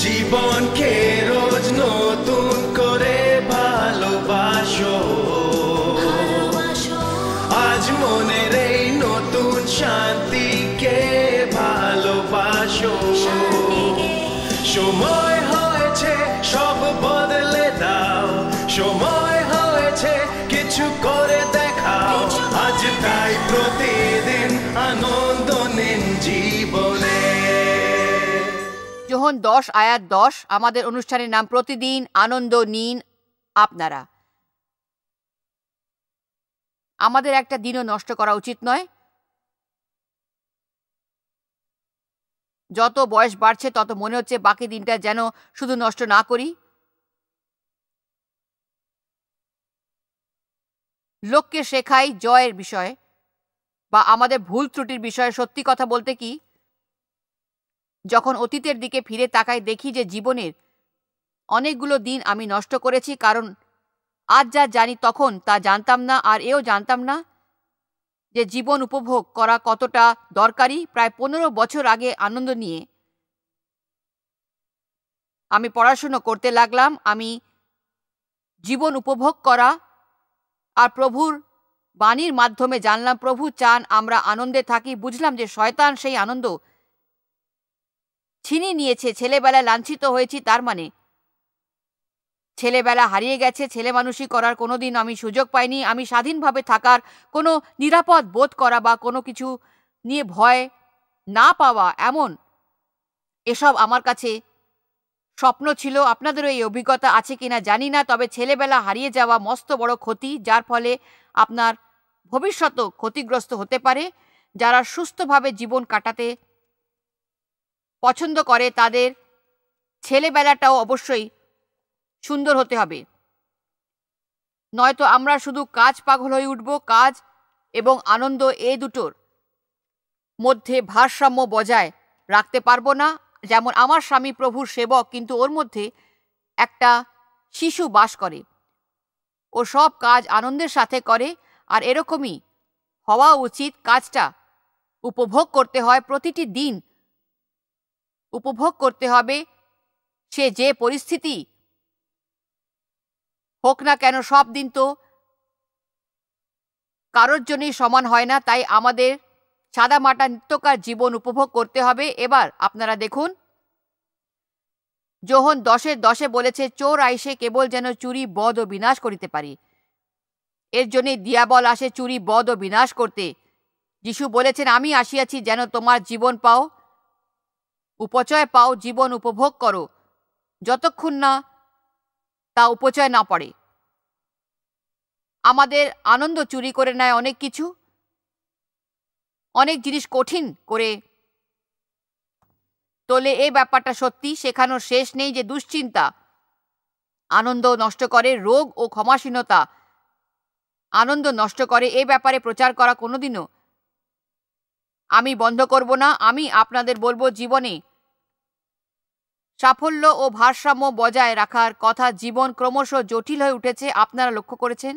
জীবনকে রোজ নয় মোহন দশ আয়াত দশ আমাদের অনুষ্ঠানের নাম প্রতিদিন আনন্দ নিন আপনারা আমাদের একটা দিনও নষ্ট করা উচিত নয় যত বয়স বাড়ছে তত মনে হচ্ছে বাকি দিনটা যেন শুধু নষ্ট না করি লোককে শেখাই জয়ের বিষয়ে বা আমাদের ভুল ত্রুটির বিষয়ে সত্যি কথা বলতে কি যখন অতীতের দিকে ফিরে তাকাই দেখি যে জীবনের অনেকগুলো দিন আমি নষ্ট করেছি কারণ আজ যা জানি তখন তা জানতাম না আর এও জানতাম না যে জীবন উপভোগ করা কতটা দরকারি প্রায় পনেরো বছর আগে আনন্দ নিয়ে আমি পড়াশুনো করতে লাগলাম আমি জীবন উপভোগ করা আর প্রভুর বাণীর মাধ্যমে জানলাম প্রভু চান আমরা আনন্দে থাকি বুঝলাম যে শয়তান সেই আনন্দ ছিনিয়ে নিয়েছে ছেলেবেলা লাঞ্ছিত হয়েছি তার মানে ছেলেবেলা হারিয়ে গেছে ছেলে মানুষই করার কোনো দিন আমি সুযোগ পাইনি আমি স্বাধীনভাবে থাকার কোনো নিরাপদ বোধ করা বা কোনো কিছু নিয়ে ভয় না পাওয়া এমন এসব আমার কাছে স্বপ্ন ছিল আপনাদেরও এই অভিজ্ঞতা আছে কিনা জানি না তবে ছেলেবেলা হারিয়ে যাওয়া মস্ত বড় ক্ষতি যার ফলে আপনার ভবিষ্যতও ক্ষতিগ্রস্ত হতে পারে যারা সুস্থভাবে জীবন কাটাতে পছন্দ করে তাদের ছেলেবেলাটাও অবশ্যই সুন্দর হতে হবে নয়তো আমরা শুধু কাজ পাগল হয়ে উঠব কাজ এবং আনন্দ এ দুটোর মধ্যে ভারসাম্য বজায় রাখতে পারবো না যেমন আমার স্বামী প্রভুর সেবক কিন্তু ওর মধ্যে একটা শিশু বাস করে ও সব কাজ আনন্দের সাথে করে আর এরকমই হওয়া উচিত কাজটা উপভোগ করতে হয় প্রতিটি দিন উপভোগ করতে হবে সে যে পরিস্থিতি হোক না কেন সব দিন তো কারোর জন্যই সমান হয় না তাই আমাদের সাদা মাটা নিত্যকার জীবন উপভোগ করতে হবে এবার আপনারা দেখুন যোহন দশে দশে বলেছে চোর আইসে কেবল যেন চুরি বদ ও বিনাশ করিতে পারি এর জন্যে দিয়াবল আসে চুরি বদ ও বিনাশ করতে যিশু বলেছেন আমি আসিয়াছি যেন তোমার জীবন পাও উপচয় পাও জীবন উপভোগ করো যতক্ষণ না তা উপচয় না পড়ে আমাদের আনন্দ চুরি করে নেয় অনেক কিছু অনেক জিনিস কঠিন করে তোলে এই ব্যাপারটা সত্যি শেখানোর শেষ নেই যে দুশ্চিন্তা আনন্দ নষ্ট করে রোগ ও ক্ষমাসীনতা আনন্দ নষ্ট করে এ ব্যাপারে প্রচার করা কোনোদিনও আমি বন্ধ করব না আমি আপনাদের বলবো জীবনে সাফল্য ও ভারসাম্য বজায় রাখার কথা জীবন ক্রমশ জটিল হয়ে উঠেছে আপনারা লক্ষ্য করেছেন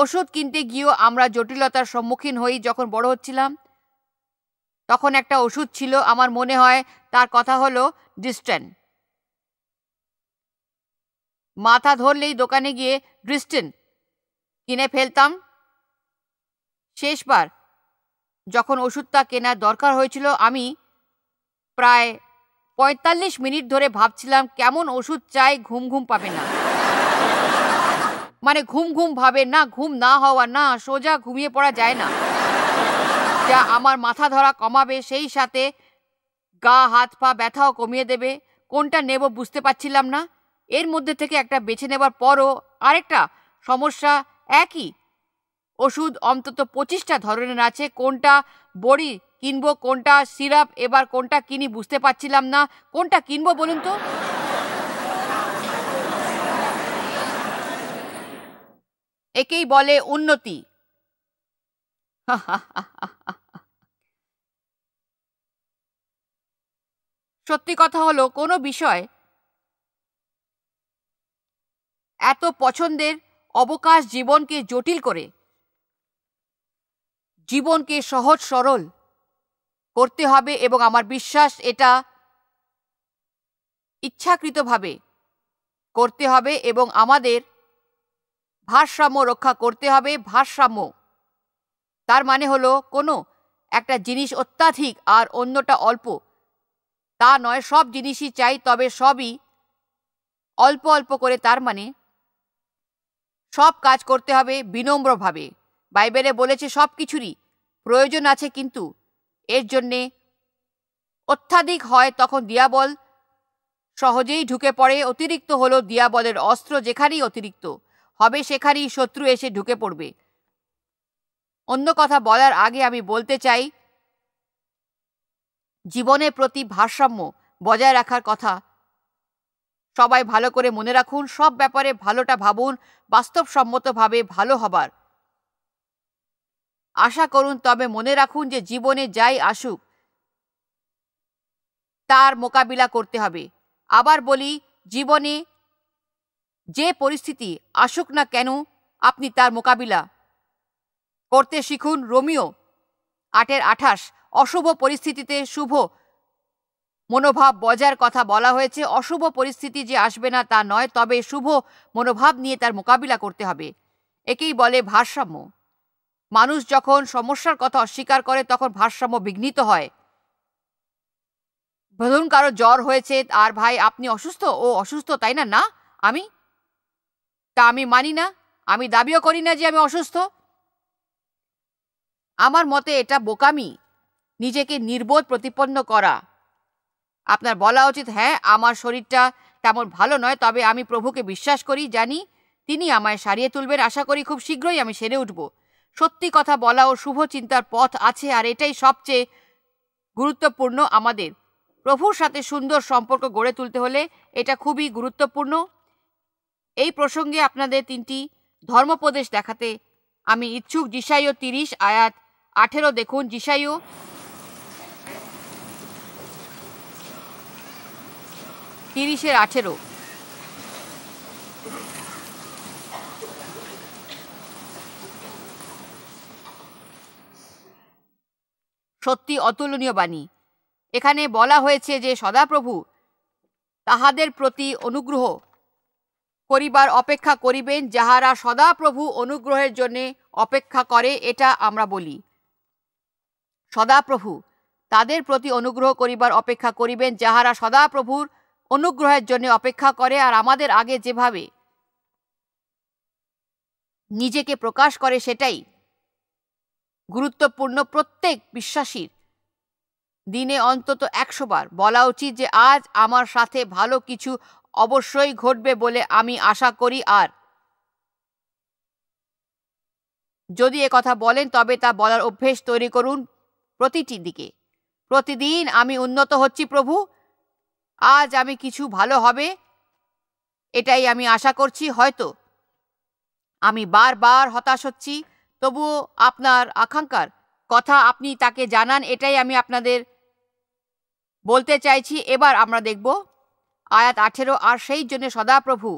ওষুধ কিনতে গিয়েও আমরা জটিলতার সম্মুখীন হই যখন বড় হচ্ছিলাম তখন একটা ওষুধ ছিল আমার মনে হয় তার কথা হলো ডিস্টেন মাথা ধরলেই দোকানে গিয়ে ড্রিস্টেন কিনে ফেলতাম শেষবার যখন ওষুধটা কেনার দরকার হয়েছিল আমি প্রায় পঁয়তাল্লিশ মিনিট ধরে ভাবছিলাম কেমন ওষুধ চাই ঘুম ঘুম পাবে না মানে ঘুম ঘুম ভাবে না ঘুম না হওয়া না সোজা ঘুমিয়ে পড়া যায় না যা আমার মাথা ধরা কমাবে সেই সাথে গা হাত পা ব্যথাও কমিয়ে দেবে কোনটা নেব বুঝতে পারছিলাম না এর মধ্যে থেকে একটা বেছে নেবার পরও আরেকটা সমস্যা একই ওষুধ অন্তত পঁচিশটা ধরনের আছে কোনটা বড়ি কিনবো কোনটা সিরাপ এবার কোনটা কিনি বুঝতে পারছিলাম না কোনটা কিনবো বলুন তো একেই বলে উন্নতি সত্যি কথা হলো কোনো বিষয় এত পছন্দের অবকাশ জীবনকে জটিল করে জীবনকে সহজ সরল করতে হবে এবং আমার বিশ্বাস এটা ইচ্ছাকৃতভাবে করতে হবে এবং আমাদের ভারসাম্য রক্ষা করতে হবে ভারসাম্য তার মানে হলো কোনো একটা জিনিস অত্যাধিক আর অন্যটা অল্প তা নয় সব জিনিসই চাই তবে সবই অল্প অল্প করে তার মানে সব কাজ করতে হবে বিনম্রভাবে বাইবেলে বলেছে সব কিছুরই প্রয়োজন আছে কিন্তু এর জন্যে অত্যাধিক হয় তখন দিয়াবল সহজেই ঢুকে পড়ে অতিরিক্ত হলো দিয়াবলের অস্ত্র যেখানেই অতিরিক্ত হবে সেখানেই শত্রু এসে ঢুকে পড়বে অন্য কথা বলার আগে আমি বলতে চাই জীবনের প্রতি ভারসাম্য বজায় রাখার কথা সবাই ভালো করে মনে রাখুন সব ব্যাপারে ভালোটা ভাবুন বাস্তবসম্মতভাবে ভালো হবার আশা করুন তবে মনে রাখুন যে জীবনে যাই আসুক তার মোকাবিলা করতে হবে আবার বলি জীবনে যে পরিস্থিতি আসুক না কেন আপনি তার মোকাবিলা করতে শিখুন রোমিও আটের আঠাশ অশুভ পরিস্থিতিতে শুভ মনোভাব বজার কথা বলা হয়েছে অশুভ পরিস্থিতি যে আসবে না তা নয় তবে শুভ মনোভাব নিয়ে তার মোকাবিলা করতে হবে একেই বলে ভারসাম্য মানুষ যখন সমস্যার কথা অস্বীকার করে তখন ভারসাম্য বিঘ্নিত হয় ধরুন কারো জ্বর হয়েছে আর ভাই আপনি অসুস্থ ও অসুস্থ তাই না না আমি তা আমি মানি না আমি দাবিও করি না যে আমি অসুস্থ আমার মতে এটা বোকামি নিজেকে নির্বোধ প্রতিপন্ন করা আপনার বলা উচিত হ্যাঁ আমার শরীরটা তেমন ভালো নয় তবে আমি প্রভুকে বিশ্বাস করি জানি তিনি আমায় সারিয়ে তুলবেন আশা করি খুব শীঘ্রই আমি সেরে উঠবো সত্যি কথা বলা ও শুভ চিন্তার পথ আছে আর এটাই সবচেয়ে গুরুত্বপূর্ণ আমাদের প্রভুর সাথে সুন্দর সম্পর্ক গড়ে তুলতে হলে এটা খুবই গুরুত্বপূর্ণ এই প্রসঙ্গে আপনাদের তিনটি ধর্মপ্রদেশ দেখাতে আমি ইচ্ছুক জিসাইও তিরিশ আয়াত আঠেরো দেখুন জিসাইও তিরিশের আঠেরো সত্যি অতুলনীয় বাণী এখানে বলা হয়েছে যে সদাপ্রভু তাহাদের প্রতি অনুগ্রহ করিবার অপেক্ষা করিবেন যাহারা সদাপ্রভু অনুগ্রহের জন্যে অপেক্ষা করে এটা আমরা বলি সদাপ্রভু তাদের প্রতি অনুগ্রহ করিবার অপেক্ষা করিবেন যাহারা সদাপ্রভুর অনুগ্রহের জন্য অপেক্ষা করে আর আমাদের আগে যেভাবে নিজেকে প্রকাশ করে সেটাই গুরুত্বপূর্ণ প্রত্যেক বিশ্বাসীর দিনে অন্তত একশো বার বলা উচিত যে আজ আমার সাথে ভালো কিছু অবশ্যই ঘটবে বলে আমি আশা করি আর যদি এ কথা বলেন তবে তা বলার অভ্যেস তৈরি করুন প্রতিটি দিকে প্রতিদিন আমি উন্নত হচ্ছি প্রভু আজ আমি কিছু ভালো হবে এটাই আমি আশা করছি হয়তো আমি বারবার হতাশ হচ্ছি তবুও আপনার আকাঙ্ক্ষার কথা আপনি তাকে জানান এটাই আমি আপনাদের বলতে চাইছি এবার আমরা দেখব আয়াত আঠেরো আর সেই জন্য সদাপ্রভু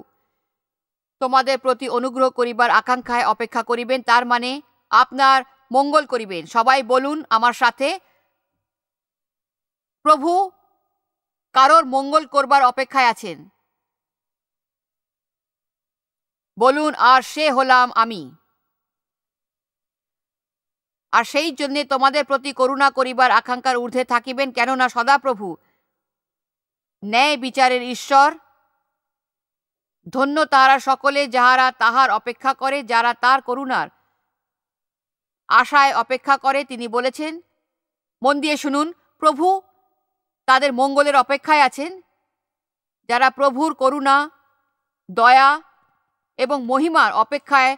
তোমাদের প্রতি অনুগ্রহ করিবার আকাঙ্ক্ষায় অপেক্ষা করিবেন তার মানে আপনার মঙ্গল করিবেন সবাই বলুন আমার সাথে প্রভু কারোর মঙ্গল করবার অপেক্ষায় আছেন বলুন আর সে হলাম আমি আর সেই জন্যে তোমাদের প্রতি করুণা করিবার আকাঙ্ক্ষার ঊর্ধ্বে থাকিবেন কেননা সদাপ্রভু ন্যায় বিচারের ঈশ্বর ধন্য তাহারা সকলে যাহারা তাহার অপেক্ষা করে যারা তার করুণার আশায় অপেক্ষা করে তিনি বলেছেন মন দিয়ে শুনুন প্রভু তাদের মঙ্গলের অপেক্ষায় আছেন যারা প্রভুর করুণা দয়া এবং মহিমার অপেক্ষায়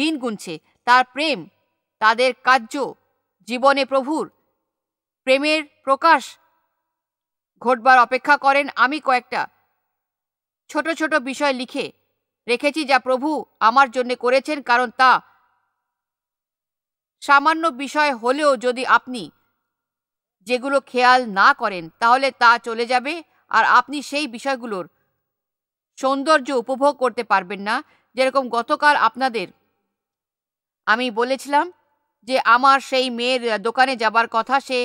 দিন গুনছে তার প্রেম তাদের কার্য জীবনে প্রভুর প্রেমের প্রকাশ ঘটবার অপেক্ষা করেন আমি কয়েকটা ছোট ছোট বিষয় লিখে রেখেছি যা প্রভু আমার জন্য করেছেন কারণ তা সামান্য বিষয় হলেও যদি আপনি যেগুলো খেয়াল না করেন তাহলে তা চলে যাবে আর আপনি সেই বিষয়গুলোর সৌন্দর্য উপভোগ করতে পারবেন না যেরকম গতকাল আপনাদের আমি বলেছিলাম যে আমার সেই মেয়ের দোকানে যাবার কথা সে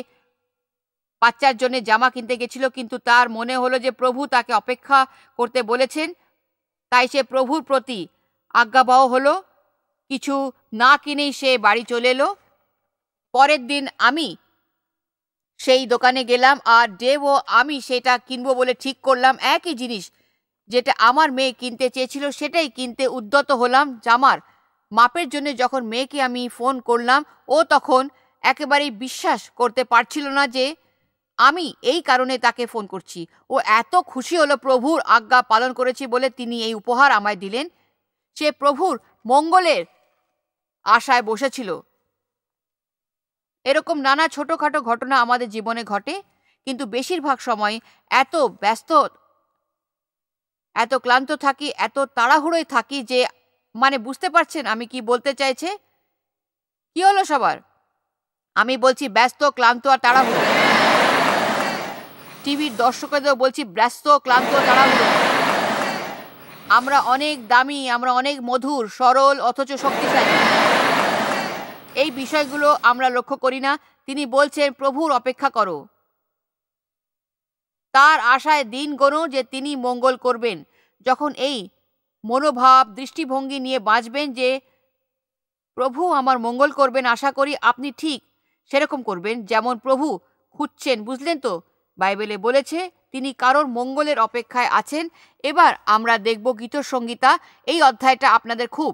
বাচ্চার জন্য জামা কিনতে গেছিল কিন্তু তার মনে হলো যে প্রভু তাকে অপেক্ষা করতে বলেছেন তাই সে প্রভুর প্রতি আজ্ঞাবহ হলো কিছু না কিনেই সে বাড়ি চলে এলো পরের দিন আমি সেই দোকানে গেলাম আর ডেভ আমি সেটা কিনবো বলে ঠিক করলাম একই জিনিস যেটা আমার মেয়ে কিনতে চেয়েছিল সেটাই কিনতে উদ্যত হলাম জামার মাপের জন্য যখন মেয়েকে আমি ফোন করলাম ও তখন একেবারেই বিশ্বাস করতে পারছিল না যে আমি এই কারণে তাকে ফোন করছি ও এত খুশি হলো প্রভুর আজ্ঞা পালন করেছি বলে তিনি এই উপহার আমায় দিলেন সে প্রভুর মঙ্গলের আশায় বসেছিল এরকম নানা ছোটোখাটো ঘটনা আমাদের জীবনে ঘটে কিন্তু বেশিরভাগ সময় এত ব্যস্ত এত ক্লান্ত থাকি এত তাড়াহুড়োয় থাকি যে মানে বুঝতে পারছেন আমি কি বলতে চাইছে কি হলো সবার আমি বলছি ব্যস্ত ক্লান্ত আর তাড়াহুড়ো টিভির দর্শকদেরও বলছি ব্যস্ত ক্লান্ত তাড়াহুড়ো আমরা অনেক দামি আমরা অনেক মধুর সরল অথচ শক্তিশালী এই বিষয়গুলো আমরা লক্ষ্য করি না তিনি বলছেন প্রভুর অপেক্ষা করো তার আশায় দিন গোনো যে তিনি মঙ্গল করবেন যখন এই মনোভাব দৃষ্টিভঙ্গি নিয়ে বাঁচবেন যে প্রভু আমার মঙ্গল করবেন আশা করি আপনি ঠিক সেরকম করবেন যেমন প্রভু খুঁজছেন বুঝলেন তো বাইবেলে বলেছে তিনি কারোর মঙ্গলের অপেক্ষায় আছেন এবার আমরা দেখব গীতসংগীতা এই অধ্যায়টা আপনাদের খুব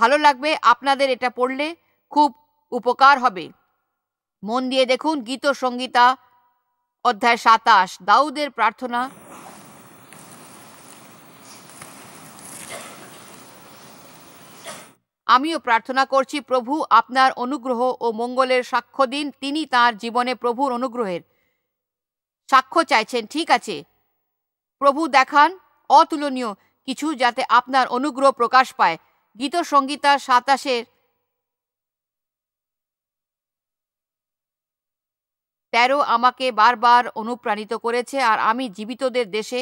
ভালো লাগবে আপনাদের এটা পড়লে খুব উপকার হবে মন দিয়ে দেখুন গীতসঙ্গীতা অধ্যায় সাতাশ দাউদের প্রার্থনা আমিও প্রার্থনা করছি প্রভু আপনার অনুগ্রহ ও মঙ্গলের সাক্ষ্য দিন তিনি তার জীবনে প্রভুর অনুগ্রহের সাক্ষ্য চাইছেন ঠিক আছে প্রভু দেখান অতুলনীয় কিছু যাতে আপনার অনুগ্রহ প্রকাশ পায় গীত সঙ্গীতার সাতাশের তেরো আমাকে বারবার অনুপ্রাণিত করেছে আর আমি জীবিতদের দেশে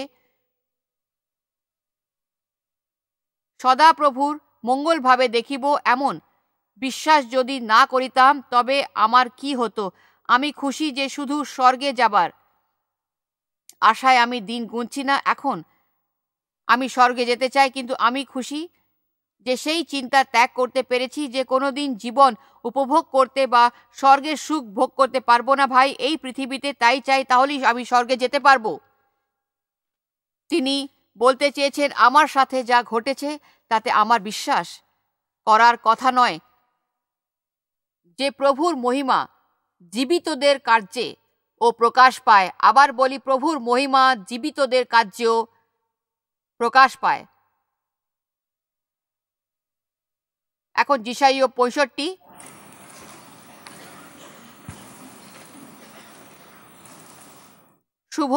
সদা প্রভুর মঙ্গলভাবে দেখিব এমন বিশ্বাস যদি না করিতাম তবে আমার কি হতো আমি খুশি যে শুধু স্বর্গে যাবার আশায় আমি দিন গুনছি না এখন আমি স্বর্গে যেতে চাই কিন্তু আমি খুশি যে সেই চিন্তা ত্যাগ করতে পেরেছি যে কোনো দিন জীবন উপভোগ করতে বা স্বর্গের সুখ ভোগ করতে পারবো না ভাই এই পৃথিবীতে তাই চাই তাহলেই আমি স্বর্গে যেতে পারবো তিনি বলতে চেয়েছেন আমার সাথে যা ঘটেছে তাতে আমার বিশ্বাস করার কথা নয় যে প্রভুর মহিমা জীবিতদের কার্যে ও প্রকাশ পায় আবার বলি প্রভুর মহিমা জীবিতদের কার্যেও প্রকাশ পায় এখন জিসাইও পঁয়ষট্টি শুভ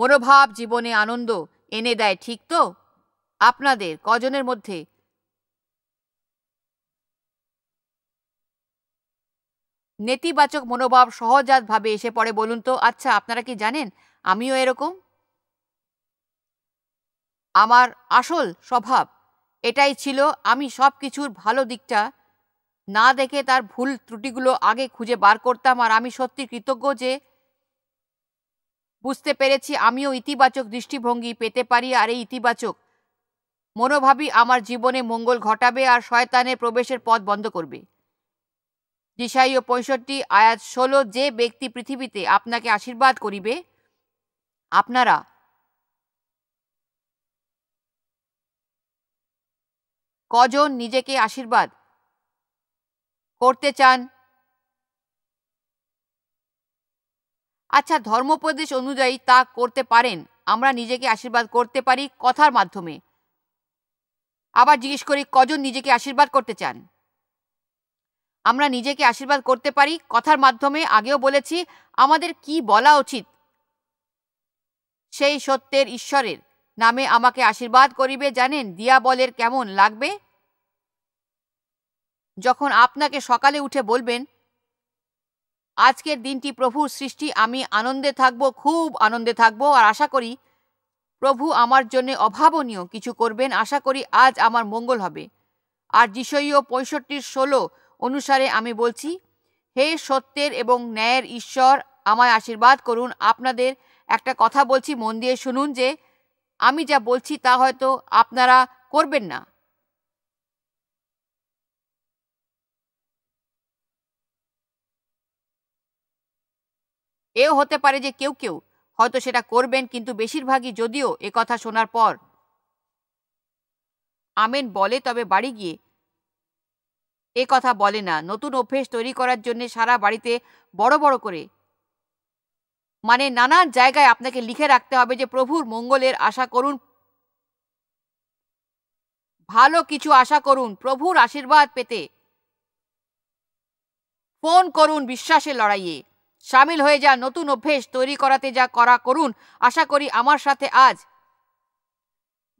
মনোভাব জীবনে আনন্দ এনে দেয় ঠিক তো আপনাদের কজনের মধ্যে নেতিবাচক মনোভাব সহজাতভাবে এসে পড়ে বলুন তো আচ্ছা আপনারা কি জানেন আমিও এরকম আমার আসল স্বভাব এটাই ছিল আমি সব কিছুর ভালো দিকটা না দেখে তার ভুল ত্রুটিগুলো আগে খুঁজে বার করতাম আর আমি সত্যি কৃতজ্ঞ যে বুঝতে পেরেছি আমিও ইতিবাচক দৃষ্টিভঙ্গি পেতে পারি আর এই ইতিবাচক মনোভাবই আমার জীবনে মঙ্গল ঘটাবে আর শয়তানের প্রবেশের পথ বন্ধ করবে দিশাইও পঁয়ষট্টি আয়াত ষোলো যে ব্যক্তি পৃথিবীতে আপনাকে আশীর্বাদ করিবে আপনারা কজন নিজেকে আশীর্বাদ করতে চান আচ্ছা ধর্মোপদেশ অনুযায়ী তা করতে পারেন আমরা নিজেকে আশীর্বাদ করতে পারি কথার মাধ্যমে আবার জিজ্ঞেস করি কজন নিজেকে আশীর্বাদ করতে চান আমরা নিজেকে আশীর্বাদ করতে পারি কথার মাধ্যমে আগেও বলেছি আমাদের কি বলা উচিত সেই সত্যের ঈশ্বরের নামে আমাকে আশীর্বাদ করিবে জানেন দিয়া বলের কেমন লাগবে যখন আপনাকে সকালে উঠে বলবেন আজকের দিনটি প্রভুর সৃষ্টি আমি আনন্দে থাকব খুব আনন্দে থাকব আর আশা করি প্রভু আমার জন্য অভাবনীয় কিছু করবেন আশা করি আজ আমার মঙ্গল হবে আর যিশয়ীয় পঁয়ষট্টির ষোলো অনুসারে আমি বলছি হে সত্যের এবং ন্যায়ের ঈশ্বর আমায় আশীর্বাদ করুন আপনাদের একটা কথা বলছি মন দিয়ে শুনুন যে আমি যা বলছি তা হয়তো আপনারা করবেন না এও হতে পারে যে কেউ কেউ হয়তো সেটা করবেন কিন্তু বেশিরভাগই যদিও এ কথা শোনার পর আমেন বলে তবে বাড়ি গিয়ে এ কথা বলে না নতুন অভ্যেস তৈরি করার জন্য সারা বাড়িতে বড় বড় করে মানে নানান জায়গায় আপনাকে লিখে রাখতে হবে যে প্রভুর মঙ্গলের আশা করুন ভালো কিছু আশা করুন প্রভুর আশীর্বাদ পেতে ফোন করুন বিশ্বাসের লড়াইয়ে সামিল হয়ে যা নতুন অভ্যেস তৈরি করাতে যা করা করুন আশা করি আমার সাথে আজ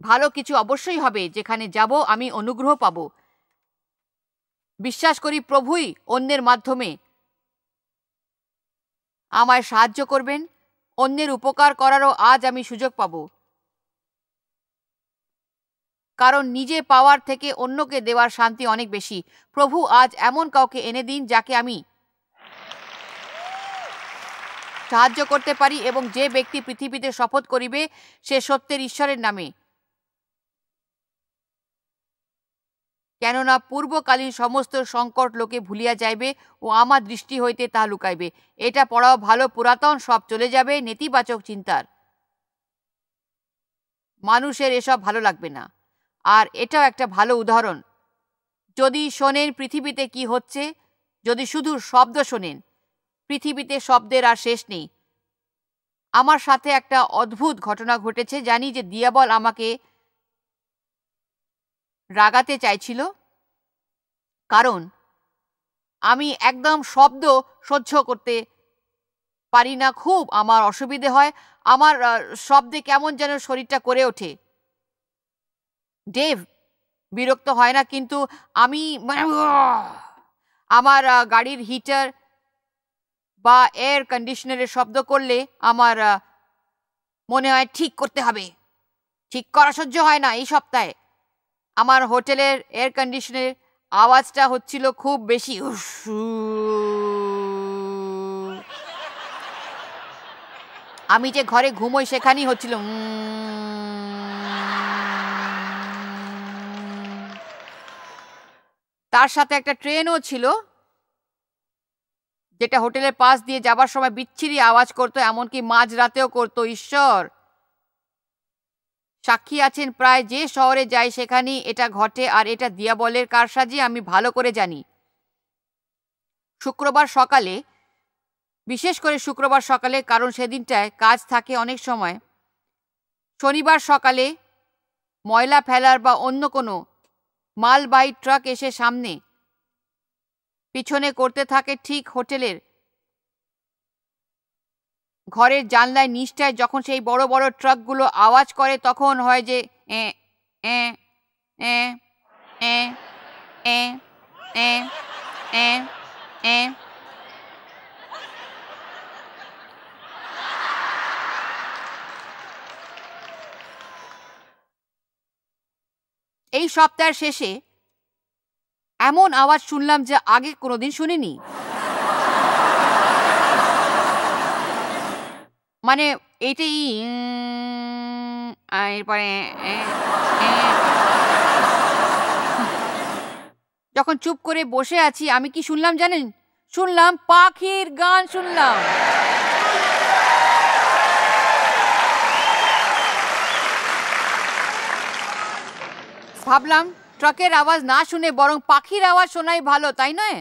ভালো কিছু অবশ্যই হবে যেখানে যাব আমি অনুগ্রহ পাব বিশ্বাস করি প্রভুই অন্যের মাধ্যমে আমায় সাহায্য করবেন অন্যের উপকার করারও আজ আমি সুযোগ পাব কারণ নিজে পাওয়ার থেকে অন্যকে দেওয়ার শান্তি অনেক বেশি প্রভু আজ এমন কাউকে এনে দিন যাকে আমি সাহায্য করতে পারি এবং যে ব্যক্তি পৃথিবীতে শপথ করিবে সে সত্যের ঈশ্বরের নামে কেননা পূর্বকালীন সমস্ত সংকট লোকে ভুলিয়া যাইবে ও আমার দৃষ্টি হইতে তা লুকাইবে এটা পড়াও ভালো পুরাতন সব চলে যাবে নেতিবাচক চিন্তার মানুষের এসব ভালো লাগবে না আর এটাও একটা ভালো উদাহরণ যদি শোনেন পৃথিবীতে কি হচ্ছে যদি শুধু শব্দ শোনেন পৃথিবীতে শব্দের আর শেষ নেই আমার সাথে একটা অদ্ভুত ঘটনা ঘটেছে জানি যে দিয়াবল আমাকে রাগাতে চাইছিল কারণ আমি একদম শব্দ সহ্য করতে পারি না খুব আমার অসুবিধে হয় আমার শব্দে কেমন যেন শরীরটা করে ওঠে ডেভ বিরক্ত হয় না কিন্তু আমি আমার গাড়ির হিটার বা এয়ার কন্ডিশনারের শব্দ করলে আমার মনে হয় ঠিক করতে হবে ঠিক করা সহ্য হয় না এই সপ্তাহে আমার হোটেলের এয়ার কন্ডিশনের আওয়াজটা হচ্ছিল খুব বেশি আমি যে ঘরে ঘুমোই সেখানেই হচ্ছিল তার সাথে একটা ট্রেনও ছিল যেটা হোটেলের পাশ দিয়ে যাবার সময় বিচ্ছিরি আওয়াজ করতো এমনকি মাঝ রাতেও করতো ঈশ্বর সাক্ষী আছেন প্রায় যে শহরে যায় সেখানেই এটা ঘটে আর এটা দিয়াবলের কারসাজি আমি ভালো করে জানি শুক্রবার সকালে বিশেষ করে শুক্রবার সকালে কারণ সেদিনটায় কাজ থাকে অনেক সময় শনিবার সকালে ময়লা ফেলার বা অন্য কোনো মালবাহী ট্রাক এসে সামনে পিছনে করতে থাকে ঠিক হোটেলের ঘরের জানলায় নিষ্ঠায় যখন সেই বড় বড় ট্রাকগুলো আওয়াজ করে তখন হয় যে এ এ এ এ এ এ এ এ এই সপ্তাহের শেষে এমন আওয়াজ শুনলাম যে আগে কোনোদিন শুনিনি মানে এটাই এরপরে যখন চুপ করে বসে আছি আমি কি শুনলাম জানেন শুনলাম পাখির গান শুনলাম ভাবলাম ট্রাকের আওয়াজ না শুনে বরং পাখির আওয়াজ শোনাই ভালো তাই নয়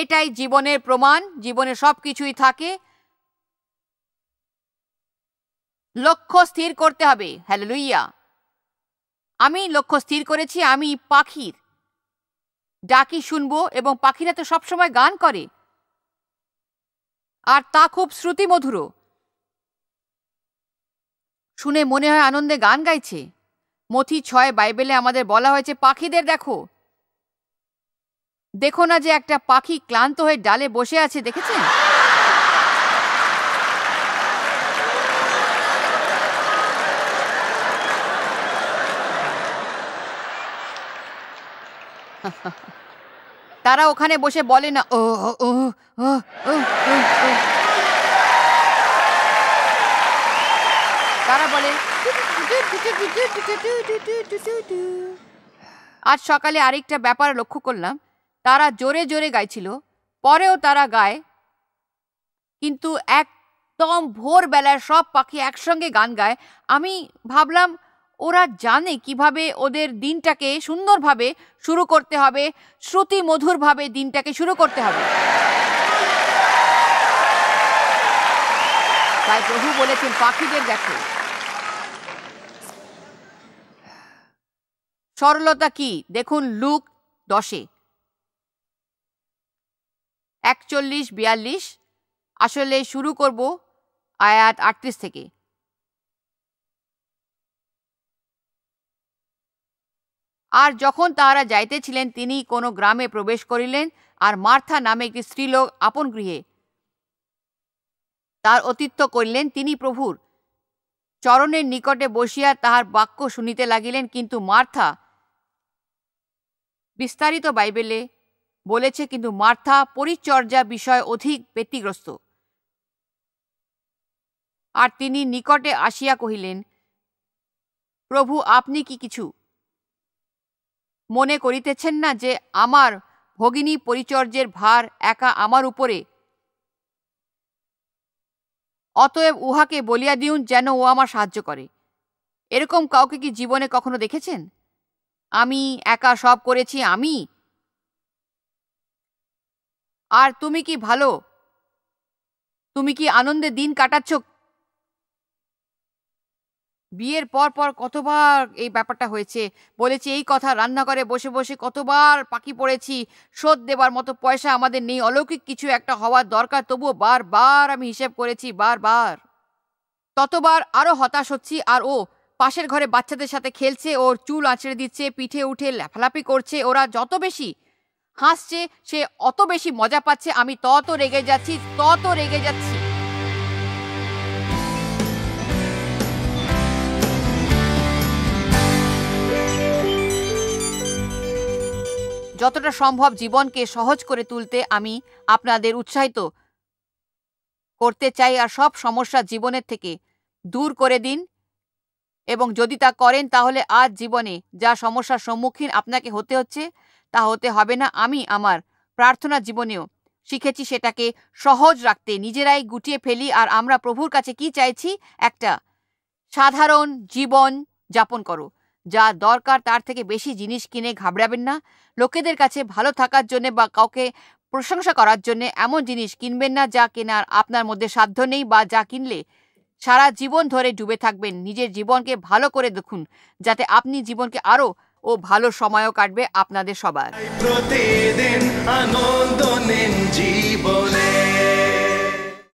এটাই জীবনের প্রমাণ জীবনে সব কিছুই থাকে লক্ষ্য স্থির করতে হবে হ্যালো লুইয়া আমি লক্ষ্য স্থির করেছি আমি পাখির ডাকি শুনবো এবং পাখিরা তো সবসময় গান করে আর তা খুব শ্রুতিমধুর শুনে মনে হয় আনন্দে গান গাইছে মথি ছয় বাইবেলে আমাদের বলা হয়েছে পাখিদের দেখো দেখো না যে একটা পাখি ক্লান্ত হয়ে ডালে বসে আছে দেখেছেন তারা ওখানে বসে বলে না ও ও ও ও ও আজ সকালে আরেকটা ব্যাপার লক্ষ্য করলাম তারা জোরে জোরে গাইছিল পরেও তারা গায় কিন্তু একদম ভোরবেলায় সব পাখি একসঙ্গে গান গায় আমি ভাবলাম ওরা জানে কিভাবে ওদের দিনটাকে সুন্দরভাবে শুরু করতে হবে শ্রুতি মধুরভাবে দিনটাকে শুরু করতে হবে তাই প্রভু বলেছেন পাখিদের দেখো সরলতা কি দেখুন লুক দশে একচল্লিশ বিয়াল্লিশ আসলে শুরু করব আয়াত আটত্রিশ থেকে আর যখন তাহারা যাইতেছিলেন তিনি কোনো গ্রামে প্রবেশ করিলেন আর মার্থা নামে একটি স্ত্রীলোক আপন গৃহে তার অতিথ্য করিলেন তিনি প্রভুর চরণের নিকটে বসিয়া তাহার বাক্য শুনিতে লাগিলেন কিন্তু মার্থা বিস্তারিত বাইবেলে বলেছে কিন্তু মার্থা পরিচর্যা বিষয় অধিক ব্যতিগ্রস্ত আর তিনি নিকটে আসিয়া কহিলেন প্রভু আপনি কি কিছু মনে করিতেছেন না যে আমার ভগিনী পরিচর্যের ভার একা আমার উপরে অতএব উহাকে বলিয়া দিউন যেন ও আমার সাহায্য করে এরকম কাউকে কি জীবনে কখনো দেখেছেন আমি একা সব করেছি আমি আর তুমি কি ভালো তুমি কি আনন্দে দিন কাটাচ্ছ বিয়ের পর পর কতবার এই ব্যাপারটা হয়েছে বলেছি এই কথা রান্নাঘরে বসে বসে কতবার পাখি পড়েছি শোধ দেবার মতো পয়সা আমাদের নেই অলৌকিক কিছু একটা হওয়ার দরকার তবুও বারবার আমি হিসেব করেছি বারবার ততবার আরও হতাশ হচ্ছি আর ও পাশের ঘরে বাচ্চাদের সাথে খেলছে ওর চুল আঁচড়ে দিচ্ছে পিঠে উঠে ল্যাফালাপি করছে ওরা যত বেশি হাসছে সে অত বেশি মজা পাচ্ছে আমি তত রেগে যাচ্ছি তত রেগে যাচ্ছি যতটা সম্ভব জীবনকে সহজ করে তুলতে আমি আপনাদের উৎসাহিত করতে চাই আর সব সমস্যা জীবনের থেকে দূর করে দিন এবং যদি তা করেন তাহলে আজ জীবনে যা সমস্যার সম্মুখীন আপনাকে হতে হচ্ছে তা হতে হবে না আমি আমার প্রার্থনা জীবনেও শিখেছি সেটাকে সহজ রাখতে নিজেরাই গুটিয়ে ফেলি আর আমরা প্রভুর কাছে কি চাইছি একটা সাধারণ জীবন যাপন করো যা দরকার তার থেকে বেশি জিনিস কিনে ঘাবড়াবেন না লোকেদের কাছে ভালো থাকার জন্য বা কাউকে প্রশংসা করার জন্য এমন জিনিস কিনবেন না যা কেনার আপনার মধ্যে সাধ্য নেই বা যা কিনলে সারা জীবন ধরে ডুবে থাকবেন নিজের জীবনকে ভালো করে দেখুন যাতে আপনি জীবনকে আরো ও ভালো সময়ও কাটবে আপনাদের সবার প্রতিদিন আনন্দ জীবনে